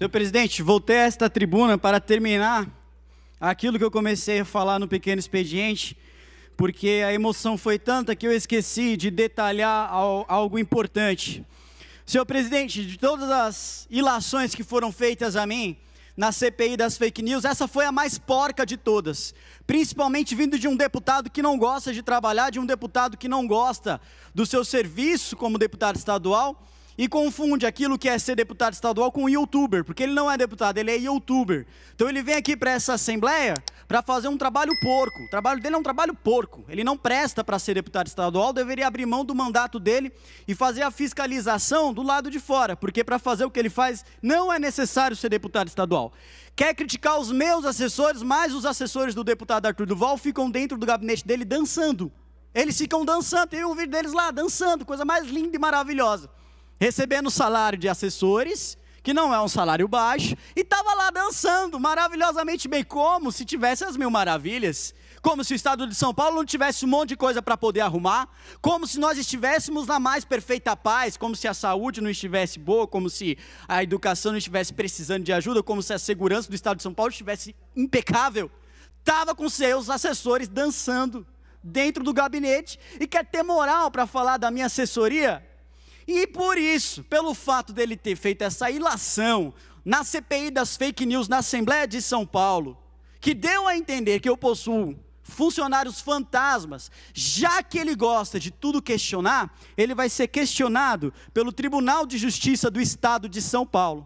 Senhor presidente, voltei a esta tribuna para terminar aquilo que eu comecei a falar no pequeno expediente, porque a emoção foi tanta que eu esqueci de detalhar algo importante. Senhor presidente, de todas as ilações que foram feitas a mim, na CPI das fake news, essa foi a mais porca de todas. Principalmente vindo de um deputado que não gosta de trabalhar, de um deputado que não gosta do seu serviço como deputado estadual e confunde aquilo que é ser deputado estadual com youtuber, porque ele não é deputado, ele é youtuber. Então ele vem aqui para essa assembleia para fazer um trabalho porco. O trabalho dele é um trabalho porco. Ele não presta para ser deputado estadual, deveria abrir mão do mandato dele e fazer a fiscalização do lado de fora, porque para fazer o que ele faz não é necessário ser deputado estadual. Quer criticar os meus assessores, mas os assessores do deputado Arthur Duval ficam dentro do gabinete dele dançando. Eles ficam dançando, tem o vídeo deles lá dançando, coisa mais linda e maravilhosa recebendo salário de assessores, que não é um salário baixo, e estava lá dançando maravilhosamente bem, como se tivesse as mil maravilhas, como se o estado de São Paulo não tivesse um monte de coisa para poder arrumar, como se nós estivéssemos na mais perfeita paz, como se a saúde não estivesse boa, como se a educação não estivesse precisando de ajuda, como se a segurança do estado de São Paulo estivesse impecável. Estava com seus assessores dançando dentro do gabinete e quer ter moral para falar da minha assessoria? E por isso, pelo fato dele ter feito essa ilação na CPI das fake news na Assembleia de São Paulo, que deu a entender que eu possuo funcionários fantasmas, já que ele gosta de tudo questionar, ele vai ser questionado pelo Tribunal de Justiça do Estado de São Paulo.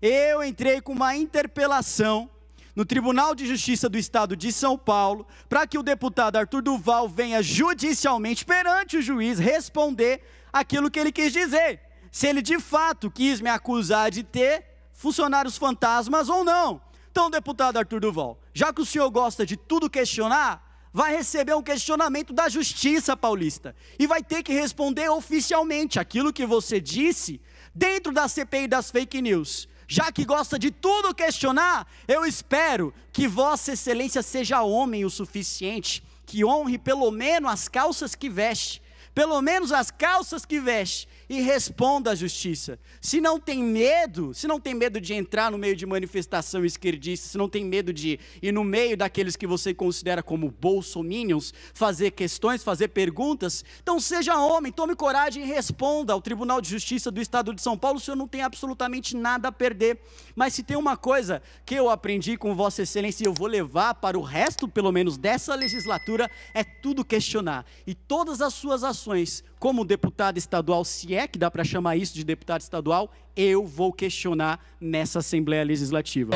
Eu entrei com uma interpelação no Tribunal de Justiça do Estado de São Paulo para que o deputado Arthur Duval venha judicialmente perante o juiz responder aquilo que ele quis dizer. Se ele de fato quis me acusar de ter funcionários fantasmas ou não. Então, deputado Arthur Duval, já que o senhor gosta de tudo questionar, vai receber um questionamento da Justiça Paulista e vai ter que responder oficialmente aquilo que você disse dentro da CPI das fake news já que gosta de tudo questionar, eu espero que Vossa Excelência seja homem o suficiente, que honre pelo menos as calças que veste, pelo menos as calças que veste, e responda à justiça. Se não tem medo, se não tem medo de entrar no meio de manifestação esquerdista, se não tem medo de ir no meio daqueles que você considera como bolsominions, fazer questões, fazer perguntas, então seja homem, tome coragem e responda ao Tribunal de Justiça do Estado de São Paulo, o senhor não tem absolutamente nada a perder. Mas se tem uma coisa que eu aprendi com Vossa Excelência e eu vou levar para o resto, pelo menos dessa legislatura, é tudo questionar. E todas as suas ações como deputado estadual, se é que dá para chamar isso de deputado estadual, eu vou questionar nessa Assembleia Legislativa.